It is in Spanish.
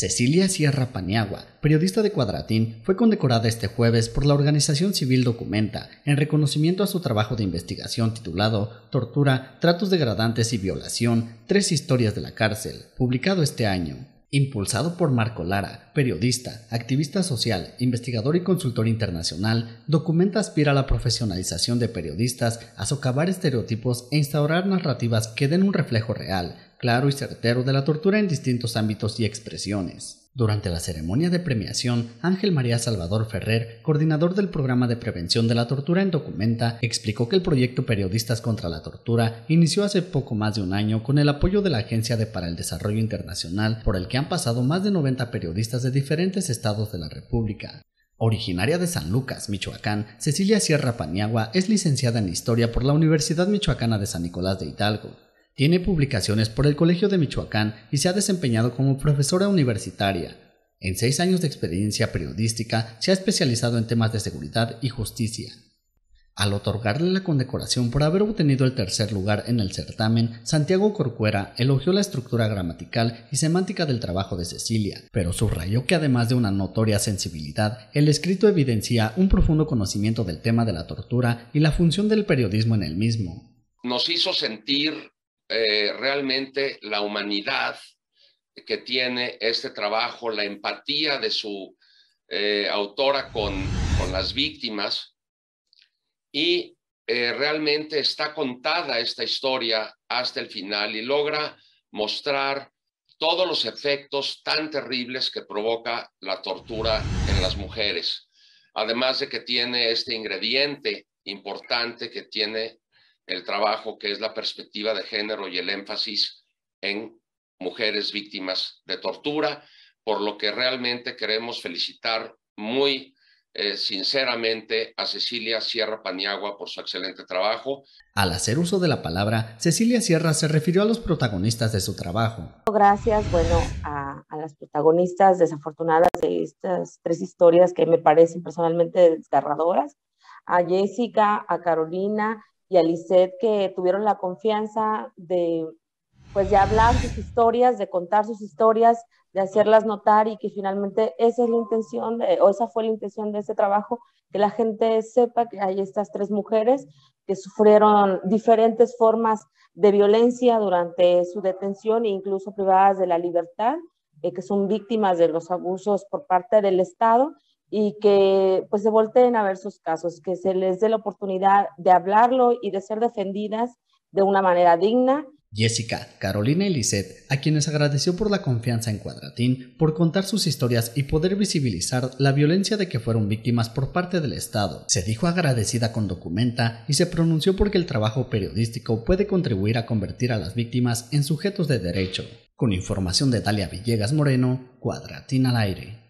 Cecilia Sierra Paniagua, periodista de Cuadratín, fue condecorada este jueves por la organización civil Documenta en reconocimiento a su trabajo de investigación titulado Tortura, Tratos degradantes y Violación, Tres Historias de la Cárcel, publicado este año. Impulsado por Marco Lara, periodista, activista social, investigador y consultor internacional, Documenta aspira a la profesionalización de periodistas, a socavar estereotipos e instaurar narrativas que den un reflejo real, claro y certero de la tortura en distintos ámbitos y expresiones. Durante la ceremonia de premiación, Ángel María Salvador Ferrer, coordinador del programa de prevención de la tortura en Documenta, explicó que el proyecto Periodistas contra la Tortura inició hace poco más de un año con el apoyo de la Agencia de para el Desarrollo Internacional, por el que han pasado más de 90 periodistas de diferentes estados de la República. Originaria de San Lucas, Michoacán, Cecilia Sierra Paniagua es licenciada en Historia por la Universidad Michoacana de San Nicolás de Hidalgo. Tiene publicaciones por el Colegio de Michoacán y se ha desempeñado como profesora universitaria. En seis años de experiencia periodística se ha especializado en temas de seguridad y justicia. Al otorgarle la condecoración por haber obtenido el tercer lugar en el certamen, Santiago Corcuera elogió la estructura gramatical y semántica del trabajo de Cecilia, pero subrayó que además de una notoria sensibilidad, el escrito evidencia un profundo conocimiento del tema de la tortura y la función del periodismo en el mismo. Nos hizo sentir eh, realmente la humanidad que tiene este trabajo, la empatía de su eh, autora con, las víctimas y eh, realmente está contada esta historia hasta el final y logra mostrar todos los efectos tan terribles que provoca la tortura en las mujeres, además de que tiene este ingrediente importante que tiene el trabajo que es la perspectiva de género y el énfasis en mujeres víctimas de tortura, por lo que realmente queremos felicitar muy eh, sinceramente a Cecilia Sierra Paniagua por su excelente trabajo. Al hacer uso de la palabra, Cecilia Sierra se refirió a los protagonistas de su trabajo. Gracias, bueno, a, a las protagonistas desafortunadas de estas tres historias que me parecen personalmente desgarradoras, a Jessica, a Carolina y a que tuvieron la confianza de pues de hablar sus historias, de contar sus historias, de hacerlas notar y que finalmente esa es la intención eh, o esa fue la intención de ese trabajo, que la gente sepa que hay estas tres mujeres que sufrieron diferentes formas de violencia durante su detención e incluso privadas de la libertad, eh, que son víctimas de los abusos por parte del Estado y que pues se volteen a ver sus casos, que se les dé la oportunidad de hablarlo y de ser defendidas de una manera digna. Jessica, Carolina y Lisette, a quienes agradeció por la confianza en Cuadratín, por contar sus historias y poder visibilizar la violencia de que fueron víctimas por parte del Estado. Se dijo agradecida con Documenta y se pronunció porque el trabajo periodístico puede contribuir a convertir a las víctimas en sujetos de derecho. Con información de Dalia Villegas Moreno, Cuadratín al aire.